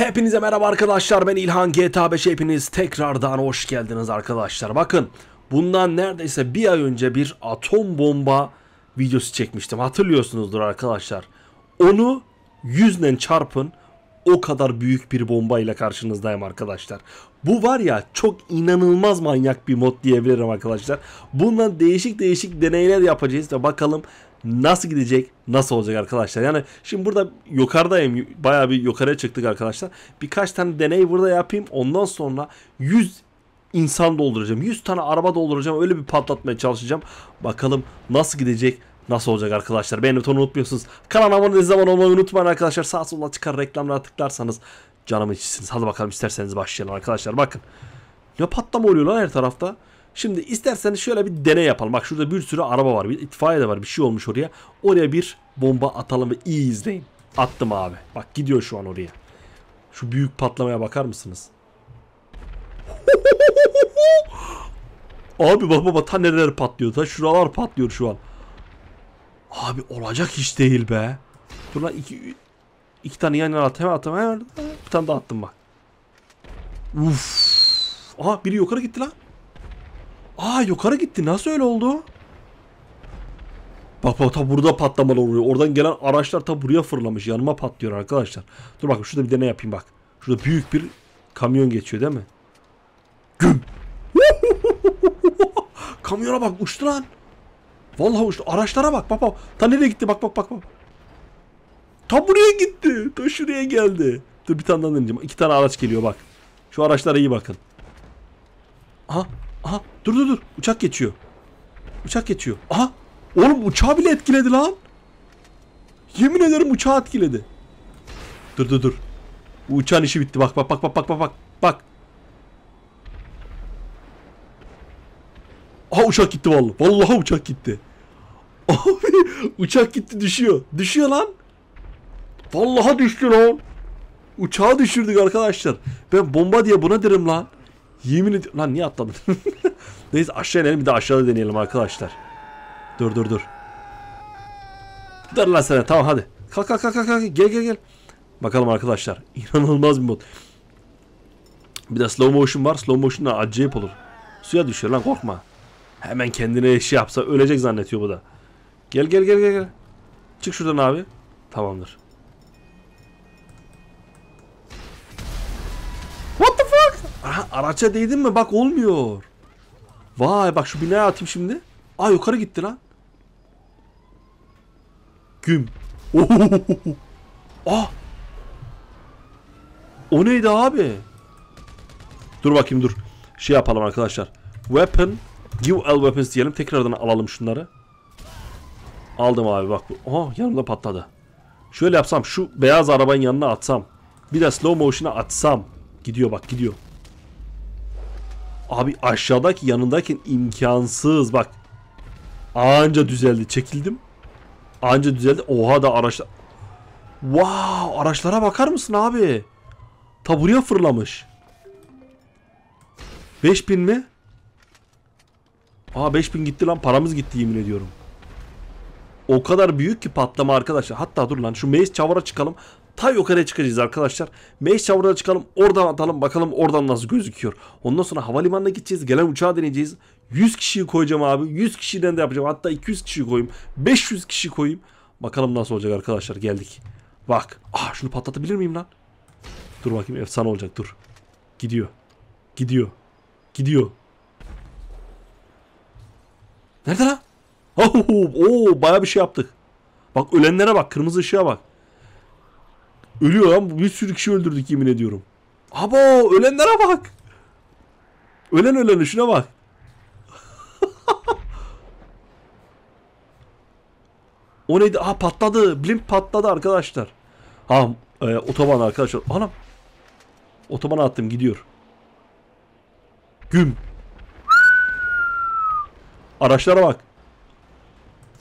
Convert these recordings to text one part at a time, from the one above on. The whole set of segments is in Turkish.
Hepinize merhaba arkadaşlar ben İlhan GTA 5 hepiniz tekrardan hoş geldiniz arkadaşlar. Bakın bundan neredeyse bir ay önce bir atom bomba videosu çekmiştim hatırlıyorsunuzdur arkadaşlar. Onu yüzden çarpın o kadar büyük bir bombayla karşınızdayım arkadaşlar. Bu var ya çok inanılmaz manyak bir mod diyebilirim arkadaşlar. Bundan değişik değişik deneyler yapacağız ve bakalım nasıl gidecek, nasıl olacak arkadaşlar. Yani şimdi burada yukarıdayım. Bayağı bir yukarıya çıktık arkadaşlar. Birkaç tane deney burada yapayım. Ondan sonra 100 insan dolduracağım. 100 tane araba dolduracağım. Öyle bir patlatmaya çalışacağım. Bakalım nasıl gidecek, nasıl olacak arkadaşlar. Beğeni butonu unutmuyorsunuz. Kanala abone olduğunuz zaman olmayı unutmayın arkadaşlar. Sağ sola çıkar reklamlara tıklarsanız Canımı içsiniz. Hadi bakalım isterseniz başlayalım arkadaşlar. Bakın. Ne patlama oluyor lan her tarafta. Şimdi isterseniz şöyle bir deney yapalım. Bak şurada bir sürü araba var. Bir itfaiye de var. Bir şey olmuş oraya. Oraya bir bomba atalım ve iyi izleyin. Attım abi. Bak gidiyor şu an oraya. Şu büyük patlamaya bakar mısınız? Abi bak baba ta neler patlıyor. Ta şuralar patlıyor şu an. Abi olacak iş değil be. Dur lan iki, İki tane yan yana at. Hemen at. Bir tane daha attım bak. Uf. Aa, biri yukarı gitti lan. Aa yukarı gitti. Nasıl öyle oldu? Bak bak ta burada patlamalı oluyor. Oradan gelen araçlar ta buraya fırlamış. Yanıma patlıyor arkadaşlar. Dur bakayım şurada bir deney yapayım bak. Şurada büyük bir kamyon geçiyor değil mi? Güm. Kamyona bak uçtu lan. Vallahi uçtu. Araçlara bak. Bak bak. Ta nereye gitti bak bak bak. bak. Ta buraya gitti. Ta şuraya geldi. Dur bir tane daha İki tane araç geliyor bak. Şu araçlara iyi bakın. Aha. Aha. Dur dur dur. Uçak geçiyor. Uçak geçiyor. Aha. Oğlum uçağı bile etkiledi lan. Yemin ederim uçağı etkiledi. Dur dur dur. Bu uçağın işi bitti. Bak bak bak bak bak bak. Bak. Aha uçak gitti vallahi. Vallahi uçak gitti. Abi uçak gitti düşüyor. Düşüyor lan. Vallahi düştü lan. Uçağı düşürdük arkadaşlar. Ben bomba diye buna derim lan. Yemin ediyorum. Lan niye atladın? Neyse aşağı inelim bir de aşağıda deneyelim arkadaşlar. Dur dur dur. Dur lan sana tamam hadi. Kalk kalk kalk kalk gel gel gel. Bakalım arkadaşlar. İnanılmaz bir mod. Bir de slow motion var. Slow motion'la acayip olur. Suya düşüyor lan korkma. Hemen kendine şey yapsa ölecek zannetiyor bu da. Gel gel gel gel. gel. Çık şuradan abi. Tamamdır. araca değdin mi? Bak olmuyor. Vay bak şu binaya atayım şimdi. Aa yukarı gitti lan. Güm. Ah. O neydi abi? Dur bakayım dur. Şey yapalım arkadaşlar. Weapon. Give all weapons diyelim. Tekrardan alalım şunları. Aldım abi bak. bu. Aha yanımda patladı. Şöyle yapsam şu beyaz arabanın yanına atsam. Bir de slow motion'a atsam. Gidiyor bak gidiyor. Abi aşağıdaki yanındayken imkansız bak. Anca düzeldi. Çekildim. Anca düzeldi. Oha da araçlar. Wow araçlara bakar mısın abi? Taburya buraya fırlamış. 5000 mi? Aa 5000 gitti lan paramız gitti yemin ediyorum. O kadar büyük ki patlama arkadaşlar. Hatta dur lan şu maiz çavara çıkalım. Ta yukarıya çıkacağız arkadaşlar. Meş çavuruna çıkalım. Oradan atalım. Bakalım oradan nasıl gözüküyor. Ondan sonra havalimanına gideceğiz. Gelen uçağa deneyeceğiz. 100 kişiyi koyacağım abi. 100 kişiden de yapacağım. Hatta 200 kişiyi koyayım. 500 kişi koyayım. Bakalım nasıl olacak arkadaşlar. Geldik. Bak. Ah şunu patlatabilir miyim lan? Dur bakayım efsane olacak dur. Gidiyor. Gidiyor. Gidiyor. Nerede lan? Oo, oo baya bir şey yaptık. Bak ölenlere bak. Kırmızı ışığa bak. Ölüyor lan. Bir sürü kişi öldürdük yemin ediyorum. Abo ölenlere bak. Ölen ölene şuna bak. o neydi? Aha patladı. Blimp patladı arkadaşlar. Ha e, otoban arkadaşlar. Anam. Otobana attım gidiyor. Güm. Araçlara bak.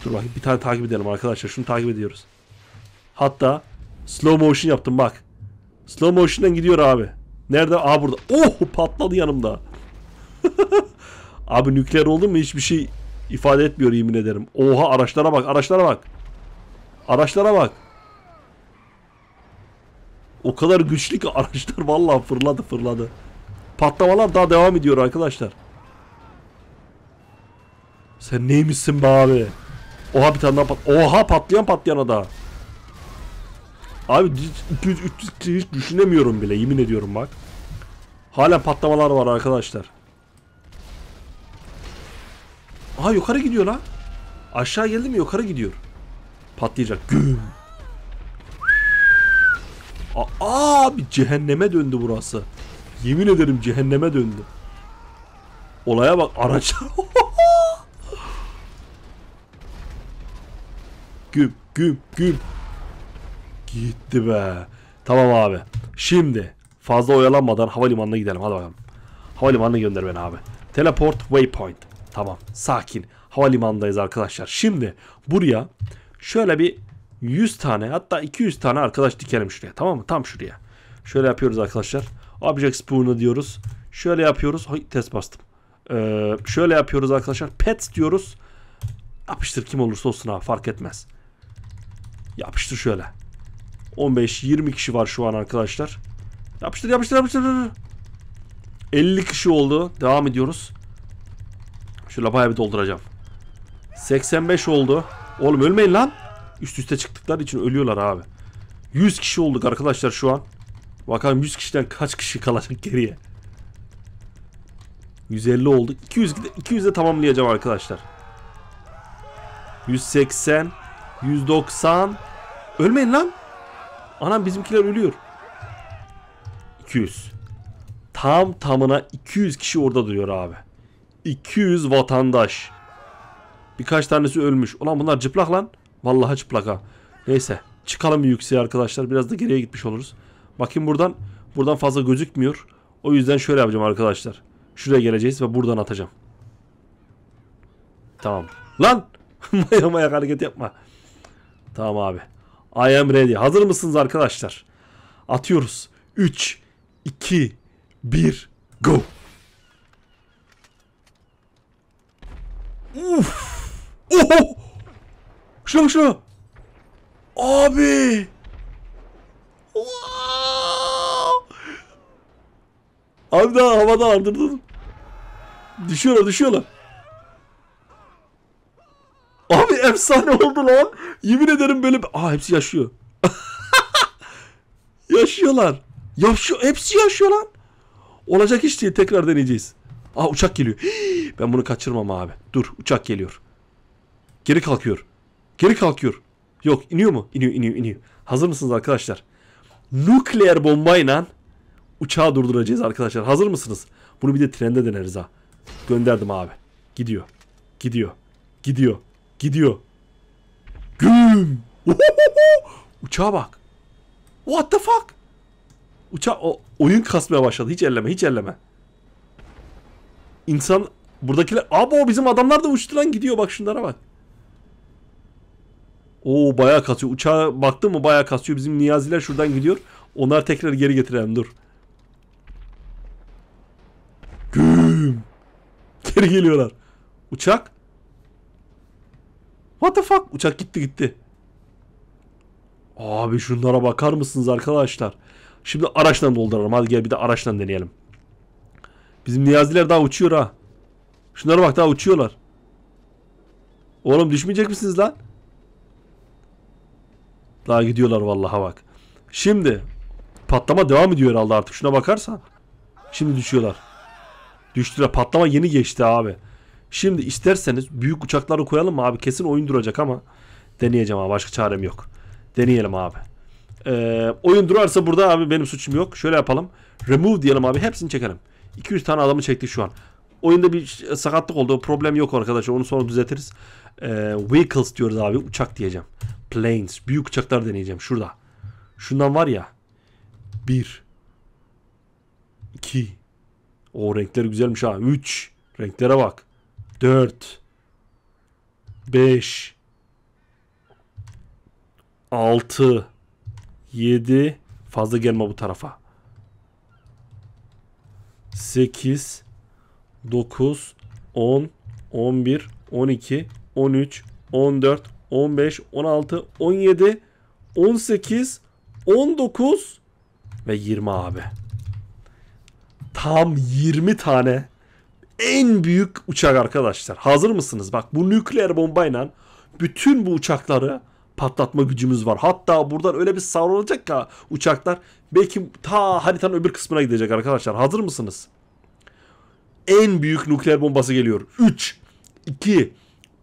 Dur bak bir tane takip edelim arkadaşlar. Şunu takip ediyoruz. Hatta Slow motion yaptım bak. Slow motion'dan gidiyor abi. Nerede? Aa burada. Oh patladı yanımda. abi nükleer oldu mu hiçbir şey ifade etmiyor yemin ederim. Oha araçlara bak araçlara bak. Araçlara bak. O kadar güçlü ki araçlar vallahi fırladı fırladı. Patlamalar daha devam ediyor arkadaşlar. Sen neymişsin be abi? Oha bir tane daha pat Oha patlayan patlayan da. Abi 200 300 hiç düşünemiyorum bile yemin ediyorum bak. Hala patlamalar var arkadaşlar. Aha yukarı gidiyor lan. Aşağı geldi mi yukarı gidiyor. Patlayacak. Güm. Aa, abi cehenneme döndü burası. Yemin ederim cehenneme döndü. Olaya bak araçlar. güm güm güm. Gitti be. Tamam abi. Şimdi fazla oyalanmadan havalimanına gidelim. Hadi bakalım. Havalimanına gönder beni abi. Teleport waypoint. Tamam. Sakin. Havalimanındayız arkadaşlar. Şimdi buraya şöyle bir 100 tane hatta 200 tane arkadaş dikelim şuraya. Tamam mı? Tam şuraya. Şöyle yapıyoruz arkadaşlar. Object Spoon'u diyoruz. Şöyle yapıyoruz. Hay, test bastım. Ee, şöyle yapıyoruz arkadaşlar. Pets diyoruz. Yapıştır kim olursa olsun abi fark etmez. Yapıştır şöyle. 15-20 kişi var şu an arkadaşlar. Yapıştır yapıştır yapıştır. 50 kişi oldu. Devam ediyoruz. Şöyle bayağı bir dolduracağım. 85 oldu. Oğlum ölmeyin lan. Üst üste çıktıkları için ölüyorlar abi. 100 kişi olduk arkadaşlar şu an. Bakalım 100 kişiden kaç kişi kalacak geriye. 150 oldu. 200 200 de tamamlayacağım arkadaşlar. 180 190 Ölmeyin lan. Anam bizimkiler ölüyor. 200. Tam tamına 200 kişi orada duruyor abi. 200 vatandaş. Birkaç tanesi ölmüş. Ulan bunlar çıplak lan. Vallahi çıplak ha. Neyse. Çıkalım yükseğe arkadaşlar. Biraz da geriye gitmiş oluruz. Bakayım buradan. Buradan fazla gözükmüyor. O yüzden şöyle yapacağım arkadaşlar. Şuraya geleceğiz ve buradan atacağım. Tamam. Lan! maya maya hareket yapma. Tamam abi. I am ready. Hazır mısınız arkadaşlar? Atıyoruz. 3, 2, 1, go. Uf. Oho. Şuna şuna. Abi. Abi daha havada ardırdın. Düşüyorlar düşüyorlar. Abi efsane oldu lan. Yemin ederim böyle... Aa hepsi yaşıyor. Yaşıyorlar. Yaşıyor. Hepsi yaşıyor lan. Olacak iş değil. Tekrar deneyeceğiz. Aa uçak geliyor. ben bunu kaçırmam abi. Dur uçak geliyor. Geri kalkıyor. Geri kalkıyor. Yok iniyor mu? İniyor iniyor iniyor. Hazır mısınız arkadaşlar? Nükleer bombayla uçağı durduracağız arkadaşlar. Hazır mısınız? Bunu bir de trende deneriz ha. Gönderdim abi. Gidiyor. Gidiyor. Gidiyor. Gidiyor. Güm. Uçağa bak. What the fuck? Uçak o, oyun kasmaya başladı. Hiç elleme, hiç elleme. İnsan buradakiler abo bizim adamlar da uçtu lan gidiyor bak şunlara bak. Oo bayağı kasıyor. Uçağa baktın mı bayağı kasıyor. Bizim niyaziler şuradan gidiyor. Onlar tekrar geri getirelim dur. Güm. Geri geliyorlar. Uçak. What the fuck? Uçak gitti gitti. Abi şunlara bakar mısınız arkadaşlar? Şimdi araçtan dolduralım. Hadi gel bir de araçtan deneyelim. Bizim niyaziler daha uçuyor ha. Şunlara bak daha uçuyorlar. Oğlum düşmeyecek misiniz lan? Daha gidiyorlar vallahi bak. Şimdi patlama devam ediyor herhalde artık. Şuna bakarsan. Şimdi düşüyorlar. Düştüler. Patlama yeni geçti abi. Şimdi isterseniz büyük uçakları koyalım mı abi? Kesin oyun duracak ama deneyeceğim abi. Başka çarem yok. Deneyelim abi. Ee, oyun durarsa burada abi benim suçum yok. Şöyle yapalım. Remove diyelim abi. Hepsini çekelim. 200 tane adamı çektik şu an. Oyunda bir sakatlık oldu. Problem yok arkadaşlar. Onu sonra düzeltiriz. Ee, vehicles diyoruz abi. Uçak diyeceğim. Planes. Büyük uçaklar deneyeceğim. Şurada. Şundan var ya. 1 2 O renkler güzelmiş ha. 3 Renklere bak. 4 5 6 7 fazla gelme bu tarafa 8 9 10 11 12 13 14 15 16 17 18 19 ve 20 abi. Tam 20 tane en büyük uçak arkadaşlar. Hazır mısınız? Bak bu nükleer bombayla bütün bu uçakları patlatma gücümüz var. Hatta buradan öyle bir savrulacak ki uçaklar belki ta haritanın öbür kısmına gidecek arkadaşlar. Hazır mısınız? En büyük nükleer bombası geliyor. 3, 2,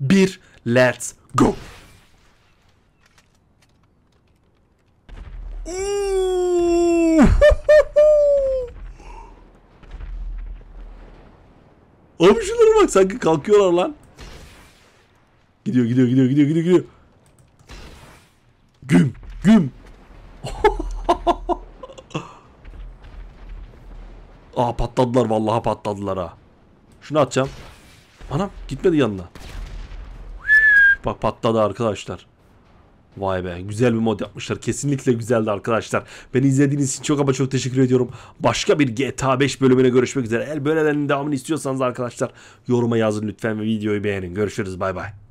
1, let's go. Abi şunlara bak sanki kalkıyorlar lan. Gidiyor gidiyor gidiyor gidiyor gidiyor gidiyor. Güm güm. Aa patladılar vallahi patladılar ha. Şunu atacağım. Anam gitmedi yanına. Bak patladı arkadaşlar. Vay be güzel bir mod yapmışlar. Kesinlikle güzeldi arkadaşlar. Beni izlediğiniz için çok ama çok teşekkür ediyorum. Başka bir GTA 5 bölümüne görüşmek üzere. El böylelerinin devamını istiyorsanız arkadaşlar yoruma yazın lütfen ve videoyu beğenin. Görüşürüz bay bay.